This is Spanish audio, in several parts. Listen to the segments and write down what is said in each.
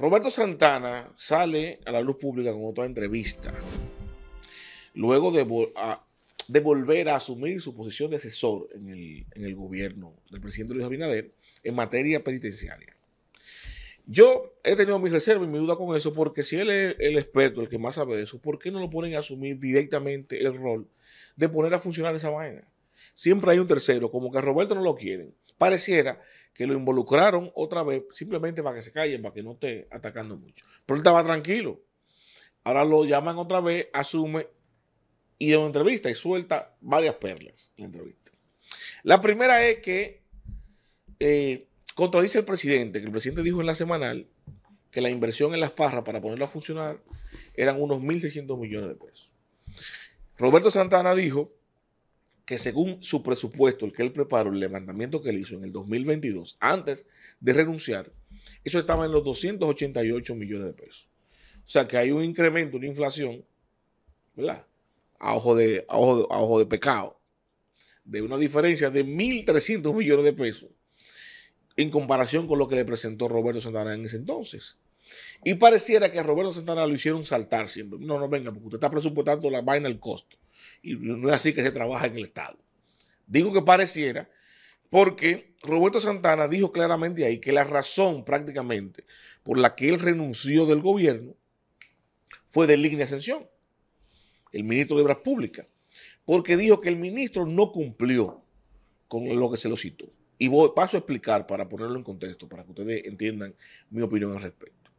Roberto Santana sale a la luz pública con otra entrevista, luego de, volver a asumir su posición de asesor en el, gobierno del presidente Luis Abinader en materia penitenciaria. Yo he tenido mis reservas y mi duda con eso, porque si él es el experto, el que más sabe de eso, ¿por qué no lo ponen a asumir directamente el rol de poner a funcionar esa vaina? Siempre hay un tercero, como que a Roberto no lo quieren pareciera que lo involucraron otra vez simplemente para que se callen, para que no esté atacando mucho. Pero él estaba tranquilo. Ahora lo llaman otra vez, asume y da una entrevista y suelta varias perlas en la entrevista. La primera es que eh, contradice el presidente, que el presidente dijo en la semanal que la inversión en las parras para ponerla a funcionar eran unos 1.600 millones de pesos. Roberto Santana dijo que según su presupuesto, el que él preparó, el levantamiento que él hizo en el 2022, antes de renunciar, eso estaba en los 288 millones de pesos. O sea que hay un incremento, una inflación, ¿verdad? A ojo de, ojo a ojo de pecado, de una diferencia de 1.300 millones de pesos en comparación con lo que le presentó Roberto Santana en ese entonces. Y pareciera que a Roberto Santana lo hicieron saltar siempre. No, no, venga, porque usted está presupuestando la vaina, el costo y no es así que se trabaja en el Estado. Digo que pareciera porque Roberto Santana dijo claramente ahí que la razón prácticamente por la que él renunció del gobierno fue de línea Ascensión, el ministro de Obras Públicas, porque dijo que el ministro no cumplió con lo que se lo citó. Y voy, paso a explicar para ponerlo en contexto, para que ustedes entiendan mi opinión al respecto.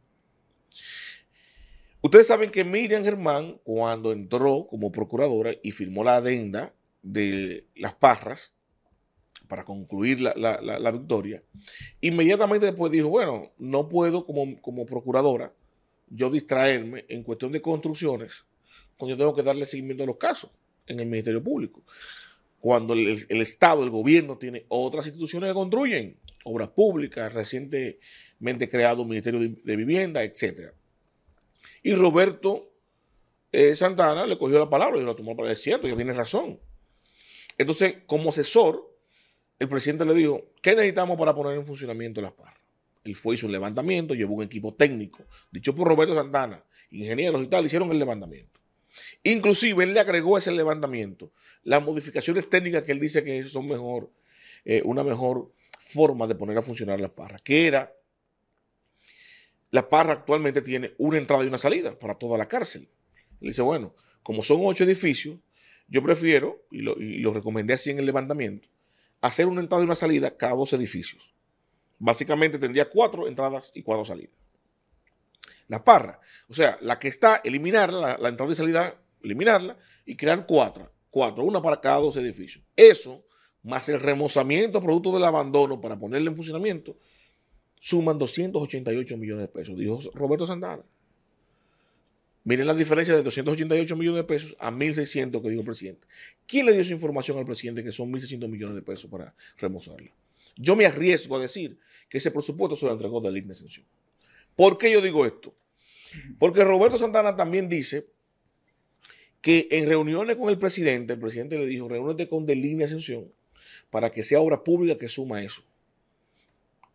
Ustedes saben que Miriam Germán, cuando entró como procuradora y firmó la adenda de las parras para concluir la, victoria, inmediatamente después dijo, bueno, no puedo como, como procuradora yo distraerme en cuestión de construcciones cuando pues yo tengo que darle seguimiento a los casos en el Ministerio Público. Cuando el, Estado, el gobierno tiene otras instituciones que construyen, obras públicas, recientemente creado Ministerio de, de Vivienda, etcétera. Y Roberto eh, Santana le cogió la palabra y lo tomó para decir, cierto, ya tiene razón. Entonces, como asesor, el presidente le dijo, ¿qué necesitamos para poner en funcionamiento las parras? Él fue, hizo un levantamiento, llevó un equipo técnico, dicho por Roberto Santana, ingenieros y tal, hicieron el levantamiento. Inclusive, él le agregó a ese levantamiento las modificaciones técnicas que él dice que son mejor, eh, una mejor forma de poner a funcionar las parras, que era la Parra actualmente tiene una entrada y una salida para toda la cárcel. Él dice, bueno, como son ocho edificios, yo prefiero, y lo, recomendé así en el levantamiento, hacer una entrada y una salida cada dos edificios. Básicamente tendría cuatro entradas y cuatro salidas. La Parra, o sea, la que está, eliminarla, la, entrada y salida, eliminarla y crear cuatro, cuatro, una para cada dos edificios. Eso, más el remozamiento producto del abandono para ponerle en funcionamiento, suman 288 millones de pesos, dijo Roberto Santana. Miren la diferencia de 288 millones de pesos a 1.600 que dijo el presidente. ¿Quién le dio esa información al presidente que son 1.600 millones de pesos para remozarla? Yo me arriesgo a decir que ese presupuesto se lo entregó de de Ascensión. ¿Por qué yo digo esto? Porque Roberto Santana también dice que en reuniones con el presidente, el presidente le dijo, reúnete con Deligne Ascensión para que sea obra pública que suma eso.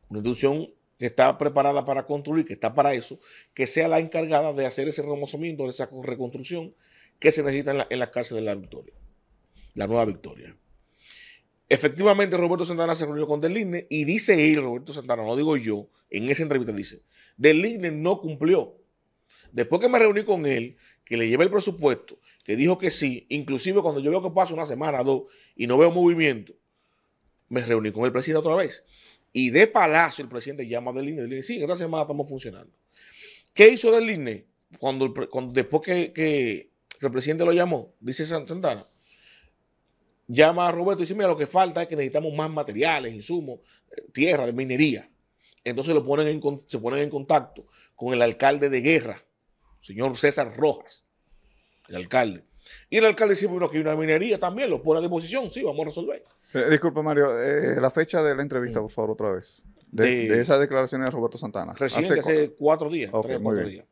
Una institución que está preparada para construir, que está para eso, que sea la encargada de hacer ese remozamiento, esa reconstrucción que se necesita en la, en cárcel de la Victoria, la nueva Victoria. Efectivamente, Roberto Santana se reunió con Deligne y dice él, Roberto Santana, no digo yo, en esa entrevista dice, Deligne no cumplió. Después que me reuní con él, que le llevé el presupuesto, que dijo que sí, inclusive cuando yo veo que pasa una semana, dos, y no veo movimiento, me reuní con el presidente otra vez y de Palacio, el presidente llama a INE. Y le dice, sí, esta semana estamos funcionando. ¿Qué hizo del cuando, después que, el presidente lo llamó? Dice Santana. Llama a Roberto y dice, mira, lo que falta es que necesitamos más materiales, insumos, eh, tierra, de minería. Entonces lo ponen se ponen en contacto con el alcalde de guerra, señor César Rojas, el alcalde. Y el alcalde dice, bueno, que hay una minería también, lo pone a disposición, sí, vamos a resolver. Disculpe, eh, disculpa, Mario, eh, la fecha de la entrevista, por favor, otra vez. De, esas declaraciones de Roberto Santana. Reciente, hace, cuatro días, cuatro días.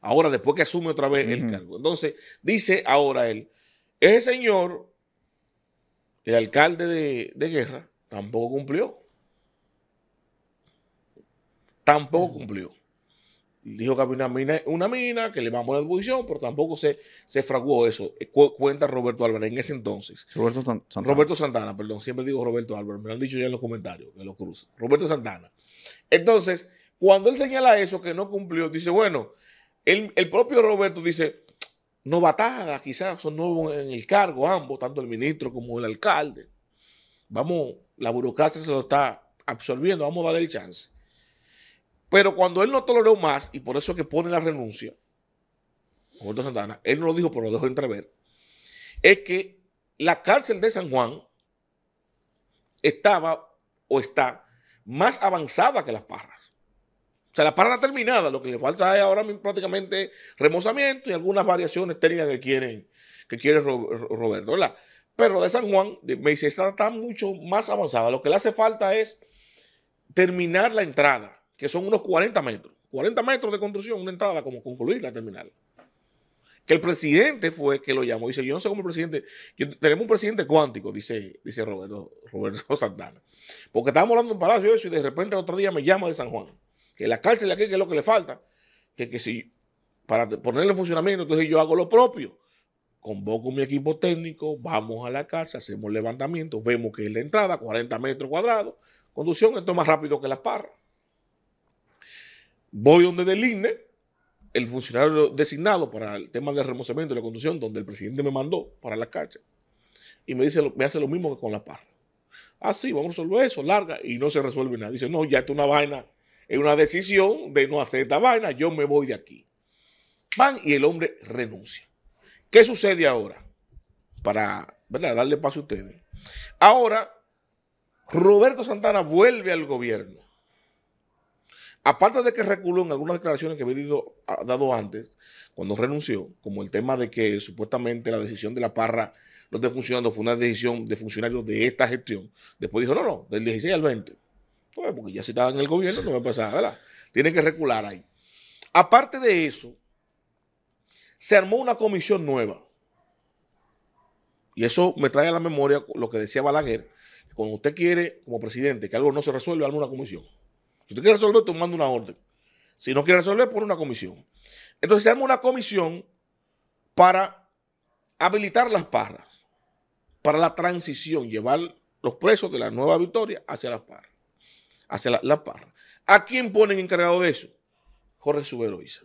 Ahora, después que asume otra vez el cargo. Entonces, dice ahora él, ese señor, el alcalde de, Guerra, tampoco cumplió. Tampoco cumplió dijo que había una mina, una mina que le vamos a la exposición, pero tampoco se, se fraguó eso. cuenta Roberto Álvarez en ese entonces. Roberto Santana. Roberto Santana, perdón, siempre digo Roberto Álvarez, me lo han dicho ya en los comentarios, que lo cruzo. Roberto Santana. Entonces, cuando él señala eso, que no cumplió, dice, bueno, el, propio Roberto dice, no novatada, quizás son nuevos en el cargo ambos, tanto el ministro como el alcalde. Vamos, la burocracia se lo está absorbiendo, vamos a darle el chance. Pero cuando él no toleró más, y por eso que pone la renuncia, Roberto Santana, él no lo dijo, pero lo dejó entrever, es que la cárcel de San Juan estaba o está más avanzada que las parras. O sea, la parra está terminada, lo que le falta es ahora prácticamente remozamiento y algunas variaciones técnicas que quieren que quiere Roberto, ¿verdad? Pero de San Juan, me dice, está, está mucho más avanzada. Lo que le hace falta es terminar la entrada que son unos 40 metros. 40 metros de construcción, una entrada como concluir la terminal. Que el presidente fue que lo llamó. Dice, yo no sé cómo el presidente, tenemos un presidente cuántico, dice, dice Roberto, Roberto Santana. Porque estábamos hablando un Palacio eso y de repente el otro día me llama de San Juan. Que la cárcel de aquí, que es lo que le falta. Que, si, para ponerle en funcionamiento, entonces yo hago lo propio. Convoco mi equipo técnico, vamos a la cárcel, hacemos levantamiento, vemos que es la entrada, 40 metros cuadrados, conducción, esto es más rápido que la parras. Voy donde del INE, el funcionario designado para el tema del remocimiento de la conducción, donde el presidente me mandó para la cárcel y me dice, me hace lo mismo que con la parra. Ah, sí, vamos a resolver eso, larga, y no se resuelve nada. Dice, no, ya es una vaina, es una decisión de no hacer esta vaina, yo me voy de aquí. Van y el hombre renuncia. ¿Qué sucede ahora? Para darle paso a ustedes. Ahora, Roberto Santana vuelve al gobierno Aparte de que reculó en algunas declaraciones que había ah, dado antes, cuando renunció, como el tema de que supuestamente la decisión de la parra los esté fue una decisión de funcionarios de esta gestión. Después dijo, no, no, del 16 al 20. Pues porque ya si estaba en el gobierno no me pasa ¿verdad? Tiene que recular ahí. Aparte de eso, se armó una comisión nueva. Y eso me trae a la memoria lo que decía Balaguer, cuando usted quiere, como presidente, que algo no se resuelve, arma una comisión. Si usted quiere resolver, tomando una orden. Si no quiere resolver, pone una comisión. Entonces se arma una comisión para habilitar las parras, para la transición, llevar los presos de la nueva victoria hacia las parras. Hacia la, la ¿A quién ponen encargado de eso? Jorge Subero Isa.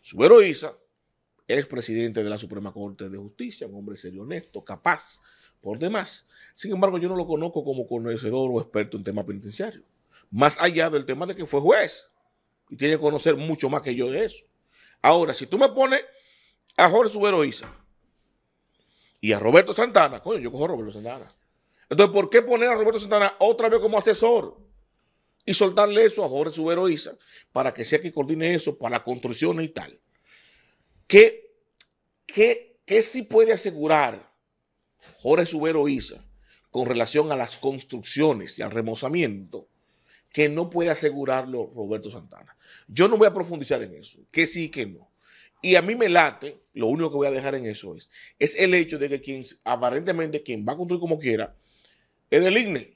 Subero es presidente de la Suprema Corte de Justicia, un hombre serio, honesto, capaz, por demás. Sin embargo, yo no lo conozco como conocedor o experto en temas penitenciarios más allá del tema de que fue juez y tiene que conocer mucho más que yo de eso. Ahora, si tú me pones a Jorge Suberoiza y a Roberto Santana, coño, yo cojo a Roberto Santana. Entonces, ¿por qué poner a Roberto Santana otra vez como asesor y soltarle eso a Jorge Suberoiza para que sea que coordine eso para construcciones y tal? ¿Qué, qué, qué sí puede asegurar Jorge Suberoiza con relación a las construcciones y al remozamiento? que no puede asegurarlo Roberto Santana. Yo no voy a profundizar en eso, que sí, que no. Y a mí me late, lo único que voy a dejar en eso es, es el hecho de que quien, aparentemente, quien va a construir como quiera, es del INE.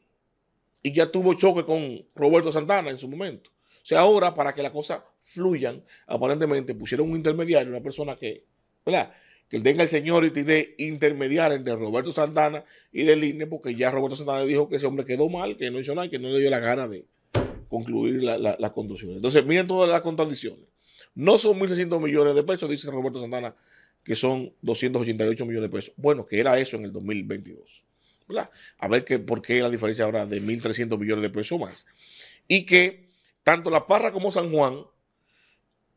Y ya tuvo choque con Roberto Santana en su momento. O sea, ahora, para que las cosas fluyan, aparentemente pusieron un intermediario, una persona que, ¿verdad? Que tenga el señor y de intermediar entre Roberto Santana y del INE, porque ya Roberto Santana dijo que ese hombre quedó mal, que no hizo nada, que no le dio la gana de, concluir las conducciones. Entonces, miren todas las contradicciones. No son 1.600 millones de pesos, dice Roberto Santana, que son 288 millones de pesos. Bueno, que era eso en el 2022. ¿verdad? A ver que, por qué la diferencia ahora de 1.300 millones de pesos más. Y que tanto La Parra como San Juan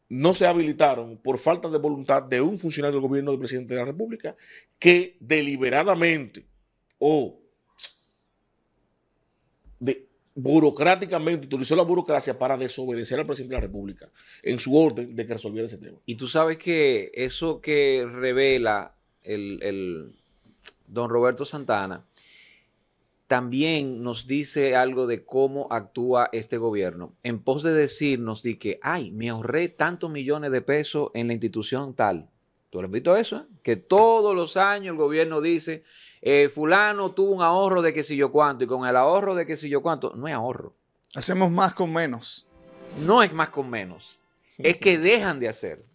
no se habilitaron por falta de voluntad de un funcionario del gobierno del presidente de la República que deliberadamente o de, burocráticamente utilizó la burocracia para desobedecer al presidente de la República en su orden de que resolviera ese tema. Y tú sabes que eso que revela el, don Roberto Santana también nos dice algo de cómo actúa este gobierno. En pos de decirnos de que, ay, me ahorré tantos millones de pesos en la institución tal. Tú lo visto eso, ¿eh? que todos los años el gobierno dice, eh, fulano tuvo un ahorro de que si yo cuánto, y con el ahorro de que si yo cuánto, no es ahorro. Hacemos más con menos. No es más con menos, es que dejan de hacer.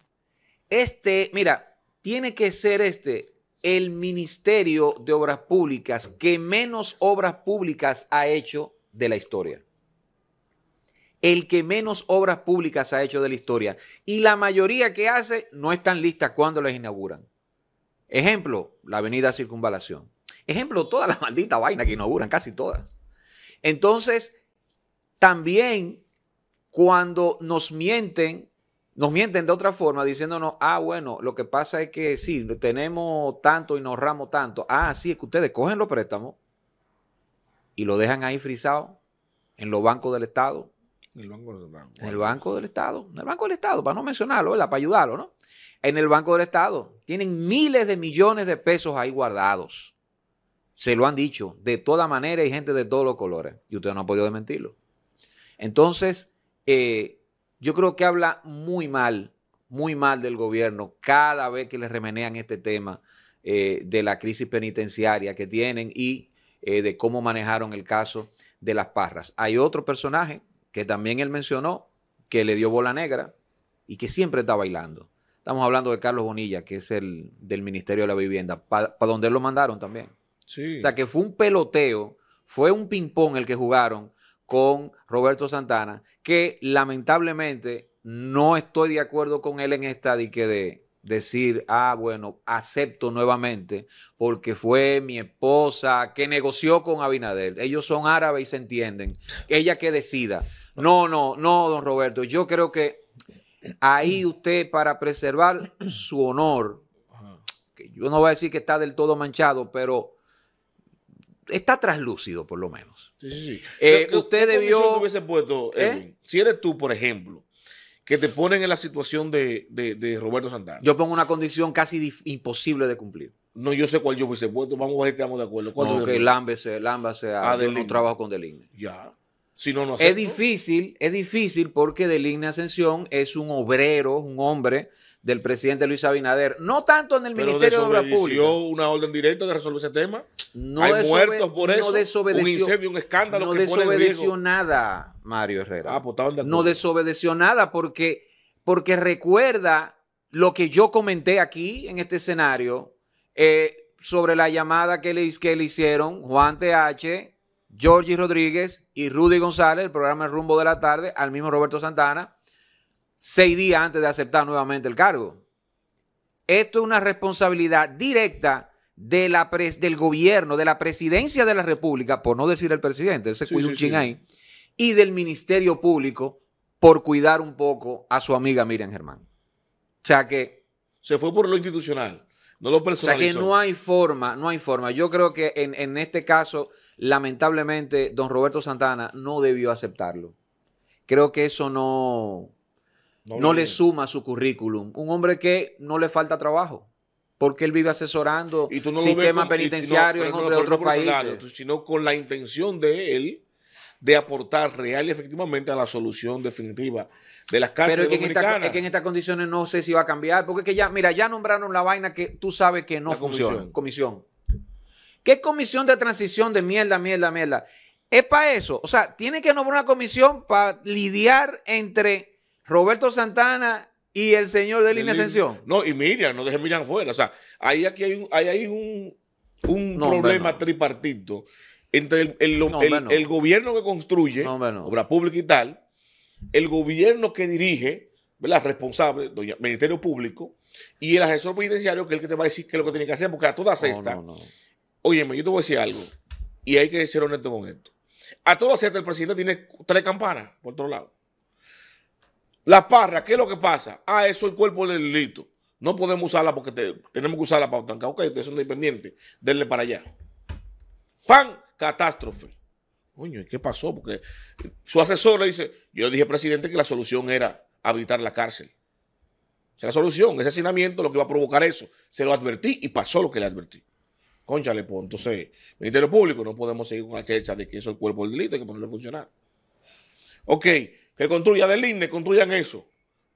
Este, mira, tiene que ser este el Ministerio de Obras Públicas que menos obras públicas ha hecho de la historia el que menos obras públicas ha hecho de la historia. Y la mayoría que hace no están listas cuando las inauguran. Ejemplo, la avenida Circunvalación. Ejemplo, todas las malditas vainas que inauguran, casi todas. Entonces, también cuando nos mienten, nos mienten de otra forma diciéndonos, ah, bueno, lo que pasa es que sí, tenemos tanto y nos ramos tanto. Ah, sí, es que ustedes cogen los préstamos y lo dejan ahí frisado en los bancos del Estado en el Banco del Estado. En el Banco del Estado. para no mencionarlo, Para ayudarlo, ¿no? En el Banco del Estado. Tienen miles de millones de pesos ahí guardados. Se lo han dicho. De toda manera hay gente de todos los colores. Y usted no ha podido desmentirlo. Entonces, eh, yo creo que habla muy mal, muy mal del gobierno cada vez que le remenean este tema eh, de la crisis penitenciaria que tienen y eh, de cómo manejaron el caso de las parras. Hay otro personaje que también él mencionó, que le dio bola negra y que siempre está bailando. Estamos hablando de Carlos Bonilla, que es el del Ministerio de la Vivienda, para donde lo mandaron también. O sea, que fue un peloteo, fue un ping-pong el que jugaron con Roberto Santana, que lamentablemente no estoy de acuerdo con él en esta y que de decir, ah, bueno, acepto nuevamente porque fue mi esposa que negoció con Abinader. Ellos son árabes y se entienden. Ella que decida. No, no, no, don Roberto. Yo creo que ahí mm. usted para preservar su honor, que yo no voy a decir que está del todo manchado, pero está traslúcido por lo menos. Sí, sí, sí. Eh, usted debió... Hubiese puesto, ¿Eh? Si eres tú, por ejemplo, que te ponen en la situación de, Roberto Santana. Yo pongo una condición casi imposible de cumplir. No, yo sé cuál yo hubiese puesto. Vamos a ver si estamos de acuerdo. Ah, no, que okay, lámbese, lámbase a, trabajo con Deligne. Ya es difícil, es difícil porque Deligne Ascensión es un obrero, un hombre del presidente Luis Abinader, no tanto en el Ministerio de Obras Públicas. una orden directa de resolver ese tema? No Hay muertos por eso, no un escándalo No desobedeció nada, Mario Herrera. Ah, pues no desobedeció nada porque, porque recuerda lo que yo comenté aquí en este escenario eh, sobre la llamada que le, que le hicieron Juan TH Georgie Rodríguez y Rudy González, el programa Rumbo de la Tarde, al mismo Roberto Santana, seis días antes de aceptar nuevamente el cargo. Esto es una responsabilidad directa del gobierno, de la presidencia de la República, por no decir el presidente, él se cuida un ahí, y del Ministerio Público por cuidar un poco a su amiga Miriam Germán. O sea que... Se fue por lo institucional. No lo O sea que no hay forma, no hay forma. Yo creo que en, este caso, lamentablemente, don Roberto Santana no debió aceptarlo. Creo que eso no, no, le suma a su currículum. Un hombre que no le falta trabajo. Porque él vive asesorando sistemas penitenciarios en otros países. Sino con la intención de él de aportar real y efectivamente a la solución definitiva de las cárceles Pero es que, En es que en estas condiciones no sé si va a cambiar, porque es que ya, mira, ya nombraron la vaina que tú sabes que no funciona. Comisión. ¿Qué comisión de transición de mierda, mierda, mierda? Es para eso. O sea, tiene que nombrar una comisión para lidiar entre Roberto Santana y el señor de línea ascensión. No, y Miriam, no deje Miriam fuera. O sea, ahí aquí hay un, hay un, problema tripartito entre el, gobierno que construye, obra pública y tal, el gobierno que dirige, ¿verdad? Responsable, Ministerio Público, y el asesor penitenciario, que es el que te va a decir qué es lo que tiene que hacer, porque a todas estas, Oye, yo te voy a decir algo, y hay que ser honesto con esto. A todas estas, el presidente tiene tres campanas por otro lado. La parra, ¿qué es lo que pasa? Ah, eso es el cuerpo del delito. No podemos usarla porque tenemos que usarla para trancar. Ok, ustedes son independientes. Denle para allá. ¡Pam! catástrofe. Coño, ¿y qué pasó? Porque su asesor le dice, yo dije, presidente, que la solución era habilitar la cárcel. O sea, la solución, ese hacinamiento lo que va a provocar eso. Se lo advertí y pasó lo que le advertí. le pongo. Pues, entonces, Ministerio Público, no podemos seguir con la checha de que eso es el cuerpo del delito, hay que ponerle a funcionar. Ok, que construya del INE, construyan eso.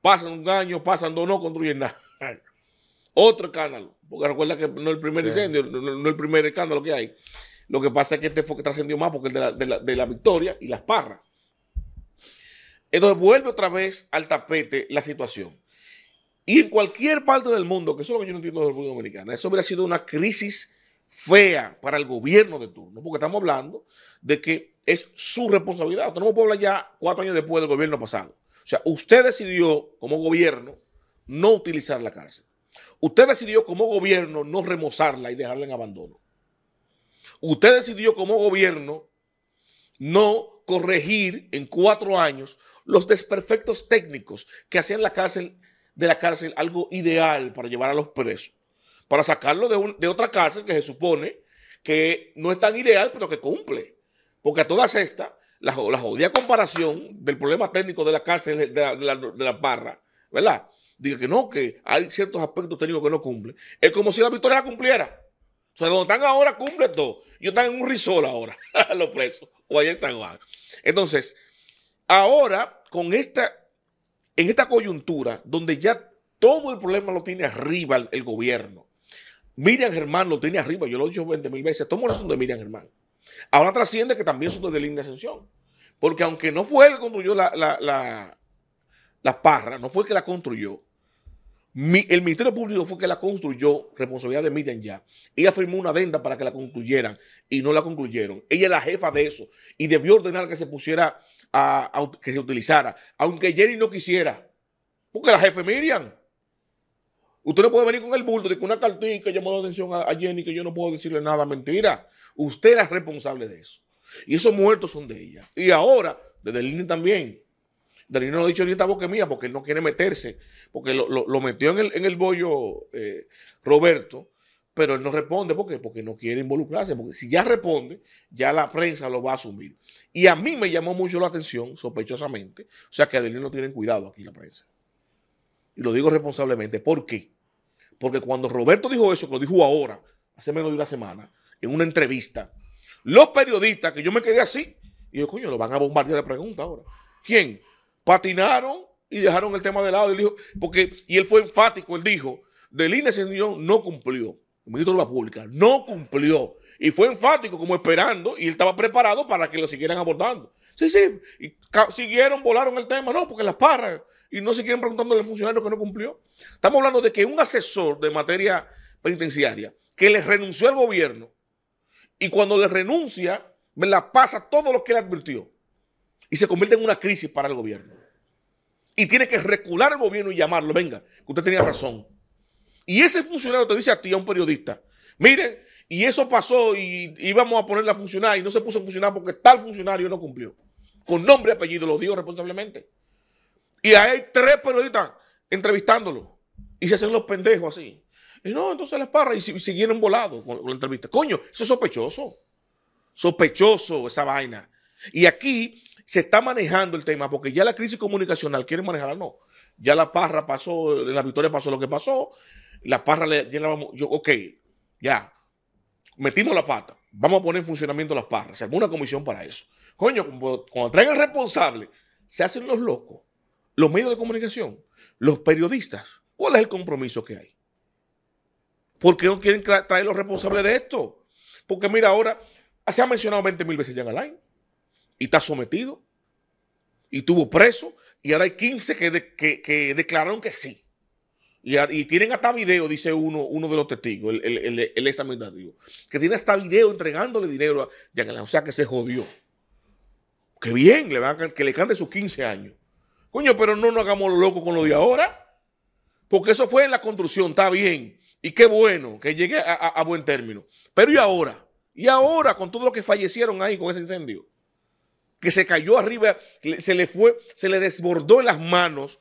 Pasan un año, pasan dos, no construyen nada. Otro escándalo, porque recuerda que no es el primer incendio, no es el primer escándalo que hay. Lo que pasa es que este fue que trascendió más porque el de la, victoria y las parras. Entonces vuelve otra vez al tapete la situación. Y en cualquier parte del mundo, que eso es lo que yo no entiendo de la República Dominicana, eso hubiera sido una crisis fea para el gobierno de turno, porque estamos hablando de que es su responsabilidad. Tenemos no hablar ya cuatro años después del gobierno pasado. O sea, usted decidió como gobierno no utilizar la cárcel. Usted decidió como gobierno no remozarla y dejarla en abandono. Usted decidió como gobierno no corregir en cuatro años los desperfectos técnicos que hacían la cárcel de la cárcel algo ideal para llevar a los presos, para sacarlo de, otra cárcel que se supone que no es tan ideal, pero que cumple. Porque a todas estas, la, la jodida comparación del problema técnico de la cárcel de la, de barra, ¿verdad? Dice que no, que hay ciertos aspectos técnicos que no cumplen. Es como si la victoria la cumpliera. O sea, donde están ahora cumple todo. Yo están en un risol ahora, los presos, o allá en San Juan. Entonces, ahora, con esta, en esta coyuntura, donde ya todo el problema lo tiene arriba el, gobierno. Miriam Germán lo tiene arriba, yo lo he dicho 20 mil veces, tomo son de Miriam Germán. Ahora trasciende que también son de línea de ascensión. Porque aunque no fue él que construyó la, la, la parra, no fue el que la construyó, el Ministerio Público fue que la construyó, responsabilidad de Miriam ya. Ella firmó una adenda para que la concluyeran y no la concluyeron. Ella es la jefa de eso y debió ordenar que se pusiera, a, que se utilizara, aunque Jenny no quisiera, porque la jefe Miriam. Usted no puede venir con el bulto de que una cartita llamó la atención a, Jenny que yo no puedo decirle nada mentira. Usted es responsable de eso. Y esos muertos son de ella. Y ahora, desde el INE también, Danilo no ha dicho ni esta boca mía porque él no quiere meterse, porque lo, metió en el, bollo eh, Roberto, pero él no responde. ¿Por qué? Porque no quiere involucrarse, porque si ya responde, ya la prensa lo va a asumir. Y a mí me llamó mucho la atención, sospechosamente, o sea que a no tienen cuidado aquí la prensa. Y lo digo responsablemente. ¿Por qué? Porque cuando Roberto dijo eso, que lo dijo ahora, hace menos de una semana, en una entrevista, los periodistas, que yo me quedé así, y yo, coño, lo van a bombardear de preguntas ahora. ¿Quién? patinaron y dejaron el tema de lado. Y, porque, y él fue enfático, él dijo, del INE no cumplió, el ministro de la Pública, no cumplió. Y fue enfático, como esperando, y él estaba preparado para que lo siguieran abordando. Sí, sí, y siguieron, volaron el tema, no, porque las parras, y no se quieren preguntando al funcionario que no cumplió. Estamos hablando de que un asesor de materia penitenciaria, que le renunció al gobierno, y cuando le renuncia, me la pasa todo lo que le advirtió y se convierte en una crisis para el gobierno. Y tiene que recular al gobierno y llamarlo, venga, que usted tenía razón. Y ese funcionario te dice a ti, a un periodista, miren, y eso pasó y íbamos a ponerla a funcionar y no se puso a funcionar porque tal funcionario no cumplió. Con nombre y apellido, lo dio responsablemente. Y hay tres periodistas entrevistándolo y se hacen los pendejos así. Y no, entonces les parra y siguieron volados con la entrevista. Coño, eso es sospechoso. Sospechoso esa vaina. Y aquí se está manejando el tema, porque ya la crisis comunicacional quieren manejarla, no. Ya la parra pasó, la victoria pasó lo que pasó, la parra le, ya yo, ok, ya, metimos la pata, vamos a poner en funcionamiento las parras, alguna comisión para eso. Coño, cuando, traen traigan responsable, se hacen los locos, los medios de comunicación, los periodistas. ¿Cuál es el compromiso que hay? ¿Por qué no quieren traer los responsables de esto? Porque mira, ahora se ha mencionado 20 mil veces en Alain y está sometido y tuvo preso y ahora hay 15 que, declararon que sí. Y, tienen hasta video, dice uno, uno de los testigos, el, el, el, examinativo, que tiene hasta video entregándole dinero a O sea que se jodió. Qué bien, le van, que le cante sus 15 años. Coño, pero no nos hagamos lo loco con lo de ahora. Porque eso fue en la construcción, está bien. Y qué bueno que llegué a, buen término. Pero ¿y ahora? ¿Y ahora con todo lo que fallecieron ahí con ese incendio? que se cayó arriba, se le fue, se le desbordó en las manos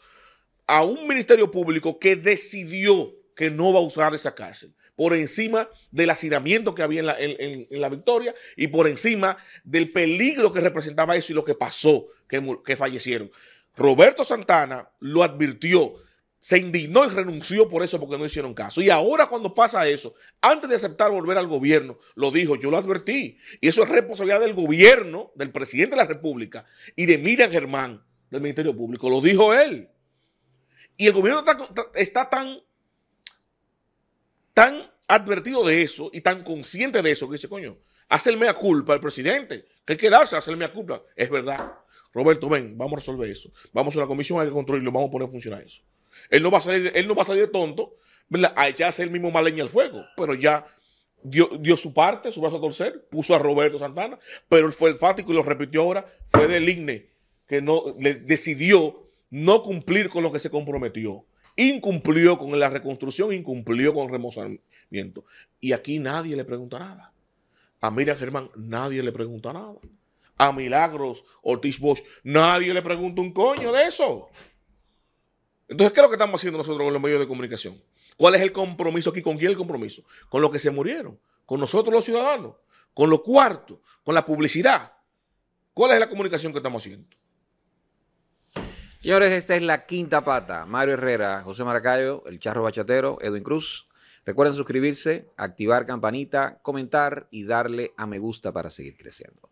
a un ministerio público que decidió que no va a usar esa cárcel por encima del hacinamiento que había en la, victoria y por encima del peligro que representaba eso y lo que pasó, que, que, fallecieron. Roberto Santana lo advirtió se indignó y renunció por eso porque no hicieron caso. Y ahora cuando pasa eso, antes de aceptar volver al gobierno, lo dijo, yo lo advertí. Y eso es responsabilidad del gobierno, del presidente de la República y de Miriam Germán, del Ministerio Público. Lo dijo él. Y el gobierno está, tan, tan advertido de eso y tan consciente de eso que dice, coño, hacerme a culpa al presidente. Que quedarse que a hacerme a culpa. Es verdad. Roberto, ven, vamos a resolver eso. Vamos a la comisión, hay que construirlo, vamos a poner a funcionar eso. Él no va a salir, él no va a de tonto a echarse el mismo maleño leña al fuego, pero ya dio, dio su parte, su brazo a torcer, puso a Roberto Santana, pero él fue fático y lo repitió ahora, fue del INE que no, le, decidió no cumplir con lo que se comprometió. Incumplió con la reconstrucción, incumplió con el remozamiento. Y aquí nadie le pregunta nada. A Miriam Germán nadie le pregunta nada. A Milagros Ortiz Bosch nadie le pregunta un coño de eso. Entonces, ¿qué es lo que estamos haciendo nosotros con los medios de comunicación? ¿Cuál es el compromiso aquí? ¿Con quién el compromiso? Con los que se murieron, con nosotros los ciudadanos, con los cuartos, con la publicidad. ¿Cuál es la comunicación que estamos haciendo? Señores, esta es la quinta pata. Mario Herrera, José Maracayo, el Charro Bachatero, Edwin Cruz. Recuerden suscribirse, activar campanita, comentar y darle a me gusta para seguir creciendo.